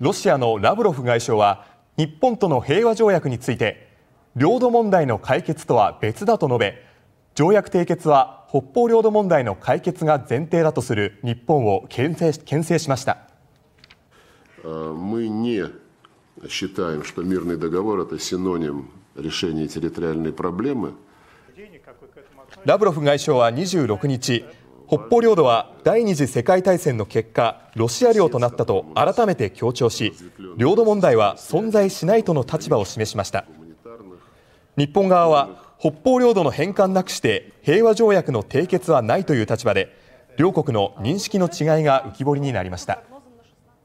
ロシアのラブロフ外相は日本との平和条約について領土問題の解決とは別だと述べ条約締結は北方領土問題の解決が前提だとする日本をけん制牽制しました。ラブロフ外相は26日北方領土は第二次世界大戦の結果ロシア領となったと改めて強調し領土問題は存在しないとの立場を示しました日本側は北方領土の返還なくして平和条約の締結はないという立場で両国の認識の違いが浮き彫りになりました。